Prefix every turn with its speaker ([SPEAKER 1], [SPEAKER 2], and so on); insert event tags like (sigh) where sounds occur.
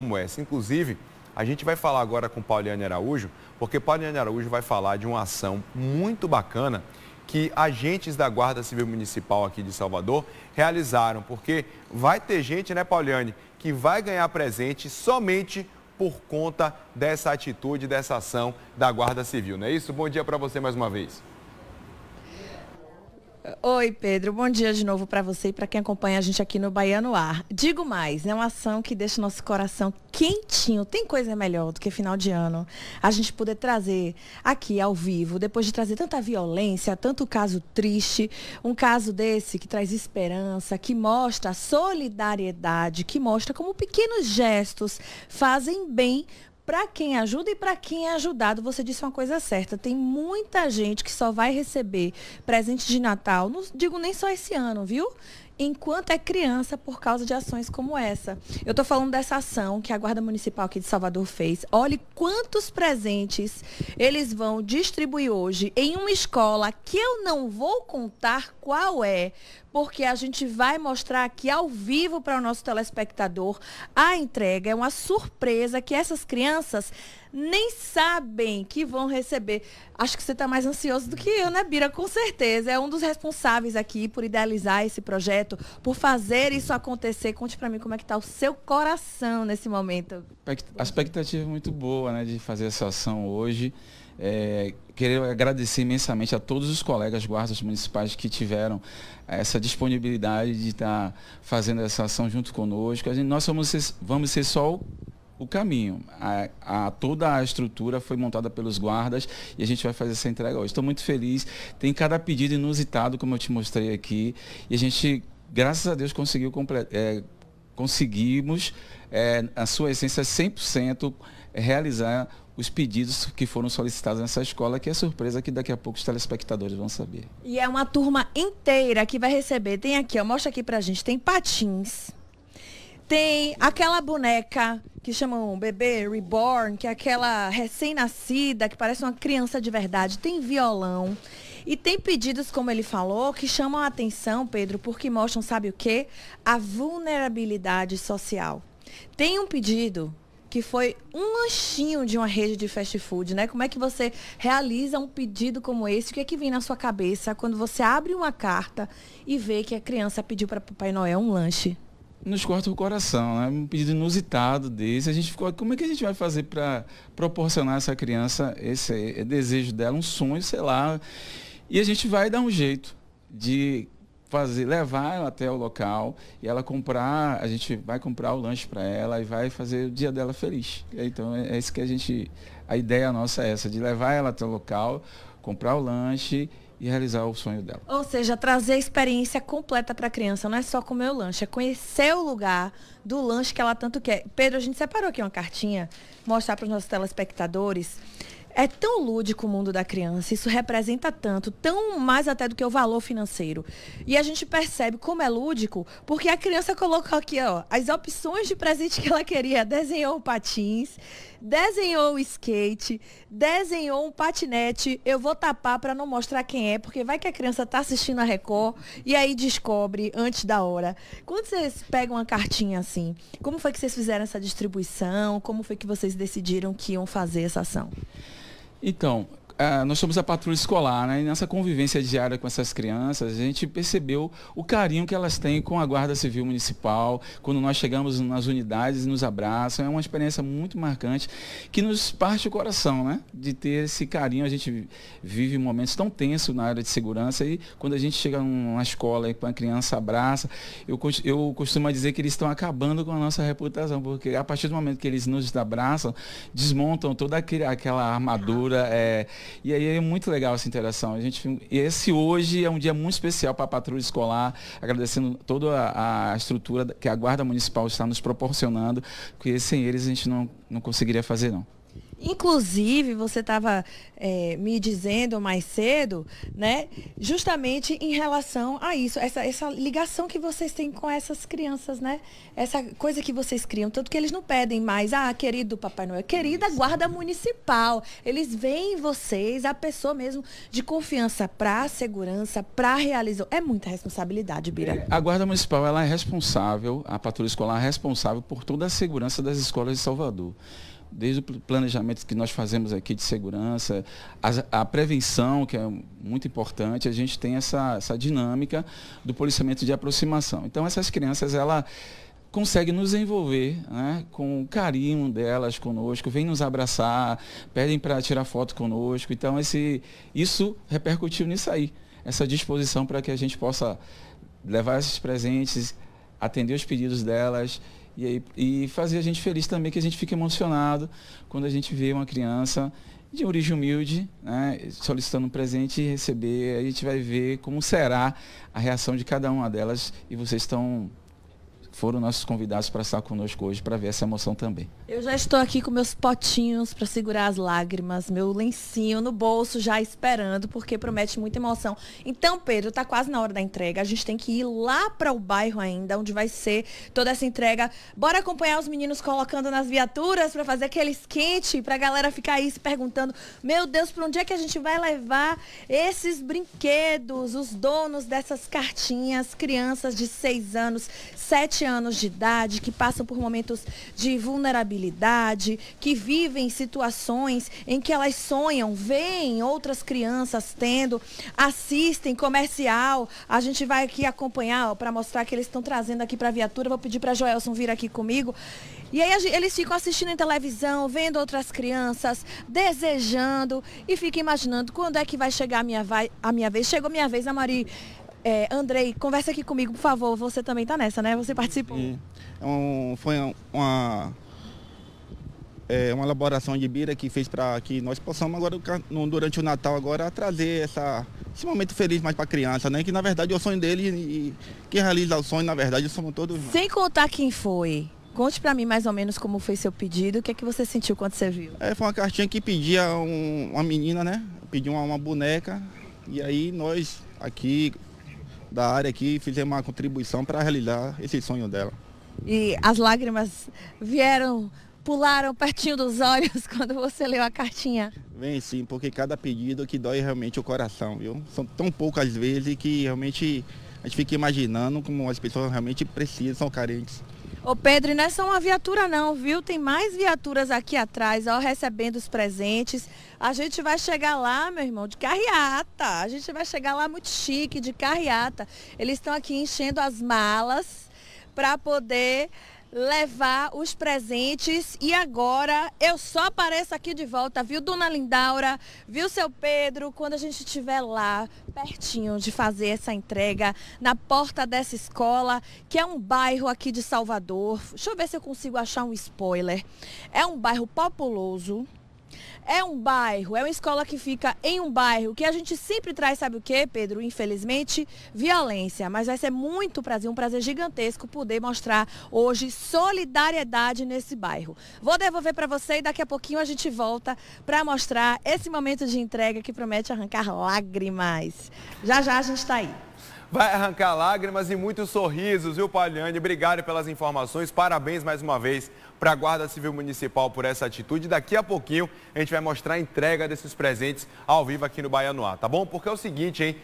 [SPEAKER 1] como essa. Inclusive, a gente vai falar agora com Pauliane Araújo, porque Pauliane Araújo vai falar de uma ação muito bacana que agentes da Guarda Civil Municipal aqui de Salvador realizaram, porque vai ter gente, né, Pauliane, que vai ganhar presente somente por conta dessa atitude, dessa ação da Guarda Civil, não é isso? Bom dia para você mais uma vez.
[SPEAKER 2] Oi, Pedro. Bom dia de novo para você e para quem acompanha a gente aqui no no Ar. Digo mais, é uma ação que deixa o nosso coração quentinho. Tem coisa melhor do que final de ano a gente poder trazer aqui ao vivo, depois de trazer tanta violência, tanto caso triste, um caso desse que traz esperança, que mostra solidariedade, que mostra como pequenos gestos fazem bem para quem ajuda e para quem é ajudado, você disse uma coisa certa. Tem muita gente que só vai receber presente de Natal, não digo nem só esse ano, viu? enquanto é criança por causa de ações como essa. Eu estou falando dessa ação que a Guarda Municipal aqui de Salvador fez. Olhe quantos presentes eles vão distribuir hoje em uma escola que eu não vou contar qual é, porque a gente vai mostrar aqui ao vivo para o nosso telespectador a entrega. É uma surpresa que essas crianças nem sabem que vão receber. Acho que você está mais ansioso do que eu, né, Bira? Com certeza. É um dos responsáveis aqui por idealizar esse projeto, por fazer isso acontecer. Conte para mim como é que está o seu coração nesse momento.
[SPEAKER 1] A expectativa é muito boa, né, de fazer essa ação hoje. É, queria agradecer imensamente a todos os colegas guardas municipais que tiveram essa disponibilidade de estar tá fazendo essa ação junto conosco. A gente, nós somos, vamos ser só o o caminho. A, a, toda a estrutura foi montada pelos guardas e a gente vai fazer essa entrega hoje. Estou muito feliz. Tem cada pedido inusitado, como eu te mostrei aqui. E a gente, graças a Deus, conseguiu é, conseguimos, é, a sua essência, 100% realizar os pedidos que foram solicitados nessa escola, que é surpresa que daqui a pouco os telespectadores vão saber.
[SPEAKER 2] E é uma turma inteira que vai receber. Tem aqui, ó, mostra aqui pra gente, tem patins, tem aquela boneca que chamam bebê reborn, que é aquela recém-nascida que parece uma criança de verdade. Tem violão. E tem pedidos, como ele falou, que chamam a atenção, Pedro, porque mostram, sabe o quê? A vulnerabilidade social. Tem um pedido que foi um lanchinho de uma rede de fast food, né? Como é que você realiza um pedido como esse? O que é que vem na sua cabeça quando você abre uma carta e vê que a criança pediu para o Papai Noel um lanche?
[SPEAKER 1] nos corta o coração, né? Um pedido inusitado desse. A gente ficou, como é que a gente vai fazer para proporcionar a essa criança esse desejo dela, um sonho, sei lá. E a gente vai dar um jeito de fazer, levar ela até o local e ela comprar, a gente vai comprar o lanche para ela e vai fazer o dia dela feliz. Então é, é isso que a gente, a ideia nossa é essa, de levar ela até o local, comprar o lanche e realizar o sonho dela.
[SPEAKER 2] Ou seja, trazer a experiência completa para a criança, não é só comer o lanche, é conhecer o lugar do lanche que ela tanto quer. Pedro, a gente separou aqui uma cartinha, mostrar para os nossos telespectadores. É tão lúdico o mundo da criança, isso representa tanto, tão mais até do que o valor financeiro. E a gente percebe como é lúdico, porque a criança colocou aqui, ó, as opções de presente que ela queria. Desenhou patins, desenhou o skate, desenhou um patinete. Eu vou tapar para não mostrar quem é, porque vai que a criança tá assistindo a Record e aí descobre antes da hora. Quando vocês pegam uma cartinha assim, como foi que vocês fizeram essa distribuição? Como foi que vocês decidiram que iam fazer essa ação?
[SPEAKER 1] Então, é, nós somos a patrulha escolar, né? E nessa convivência diária com essas crianças, a gente percebeu o carinho que elas têm com a Guarda Civil Municipal, quando nós chegamos nas unidades e nos abraçam. É uma experiência muito marcante que nos parte o coração, né? De ter esse carinho. A gente vive momentos tão tensos na área de segurança e quando a gente chega numa escola e com a criança abraça, eu, eu costumo dizer que eles estão acabando com a nossa reputação, porque a partir do momento que eles nos abraçam, desmontam toda aquela armadura. É, e aí é muito legal essa interação. A gente, esse hoje é um dia muito especial para a patrulha escolar, agradecendo toda a, a, estrutura que a Guarda Municipal está nos proporcionando, porque sem eles a gente não, não conseguiria fazer não.
[SPEAKER 2] Inclusive, você estava é, me dizendo mais cedo, né? Justamente em relação a isso, essa, essa ligação que vocês têm com essas crianças, né? Essa coisa que vocês criam, tanto que eles não pedem mais, ah, querido Papai Noel, querida guarda municipal. Eles veem vocês a pessoa mesmo de confiança para segurança, para realizar. É muita responsabilidade, Bira. É,
[SPEAKER 1] a guarda municipal ela é responsável, a patrulha escolar é responsável por toda a segurança das escolas de Salvador desde o planejamento que nós fazemos aqui de segurança, a, a prevenção, que é muito importante, a gente tem essa, essa dinâmica do policiamento de aproximação. Então, essas crianças, ela consegue nos envolver né, com o carinho delas conosco, vem nos abraçar, pedem para tirar foto conosco. Então, esse, isso repercutiu nisso aí, essa disposição para que a gente possa levar esses presentes, atender os pedidos delas e, aí, e fazer a gente feliz também, que a gente fica emocionado quando a gente vê uma criança de origem humilde, né, solicitando um presente e receber. A gente vai ver como será a reação de cada uma delas. E vocês estão foram nossos convidados para estar conosco hoje para ver essa emoção também.
[SPEAKER 2] Eu já estou aqui com meus potinhos para segurar as lágrimas, meu lencinho no bolso já esperando, porque promete muita emoção. Então, Pedro, está quase na hora da entrega. A gente tem que ir lá para o bairro ainda, onde vai ser toda essa entrega. Bora acompanhar os meninos colocando nas viaturas para fazer aquele esquente, para a galera ficar aí se perguntando: "Meu Deus, para onde é que a gente vai levar esses brinquedos?" Os donos dessas cartinhas, crianças de 6 anos, 7 anos, anos de idade, que passam por momentos de vulnerabilidade, que vivem situações em que elas sonham, veem outras crianças tendo, assistem comercial. A gente vai aqui acompanhar para mostrar que eles estão trazendo aqui para a viatura. Vou pedir para Joelson vir aqui comigo. E aí eles ficam assistindo em televisão, vendo outras crianças, desejando e fica imaginando quando é que vai chegar a minha, vai, a minha vez. Chegou minha vez, a Maria é, Andrei, conversa aqui comigo, por favor. Você também está nessa, né? Você participou.
[SPEAKER 1] Sim. É um, foi uma, é, uma elaboração de bira que fez para que nós possamos agora, durante o Natal agora, trazer essa, esse momento feliz mais para a criança, né? Que na verdade é o sonho dele e quem realiza o sonho, na verdade, somos todos. Nós.
[SPEAKER 2] Sem contar quem foi. Conte para mim mais ou menos como foi seu pedido, o que é que você sentiu quando você viu?
[SPEAKER 1] É, foi uma cartinha que pedia um, uma menina, né? Pediu uma, uma boneca e aí nós aqui da área aqui e fizer uma contribuição para realizar esse sonho dela.
[SPEAKER 2] E as lágrimas vieram, pularam pertinho dos olhos (laughs) quando você leu a cartinha?
[SPEAKER 1] Vem sim, porque cada pedido que dói realmente o coração, viu? São tão poucas vezes que realmente a gente fica imaginando como as pessoas realmente precisam, são carentes.
[SPEAKER 2] Ô Pedro, não é só uma viatura não, viu? Tem mais viaturas aqui atrás, ó, recebendo os presentes. A gente vai chegar lá, meu irmão, de carreata. A gente vai chegar lá muito chique, de carreata. Eles estão aqui enchendo as malas para poder levar os presentes e agora eu só apareço aqui de volta, viu Dona Lindaura, viu seu Pedro, quando a gente estiver lá, pertinho de fazer essa entrega na porta dessa escola, que é um bairro aqui de Salvador. Deixa eu ver se eu consigo achar um spoiler. É um bairro populoso, é um bairro, é uma escola que fica em um bairro que a gente sempre traz, sabe o que, Pedro? Infelizmente, violência. Mas vai ser muito prazer, um prazer gigantesco poder mostrar hoje solidariedade nesse bairro. Vou devolver para você e daqui a pouquinho a gente volta para mostrar esse momento de entrega que promete arrancar lágrimas. Já já a gente está aí
[SPEAKER 1] vai arrancar lágrimas e muitos sorrisos, viu, Paliane? Obrigado pelas informações. Parabéns mais uma vez para a Guarda Civil Municipal por essa atitude. Daqui a pouquinho a gente vai mostrar a entrega desses presentes ao vivo aqui no Baianoá, tá bom? Porque é o seguinte, hein?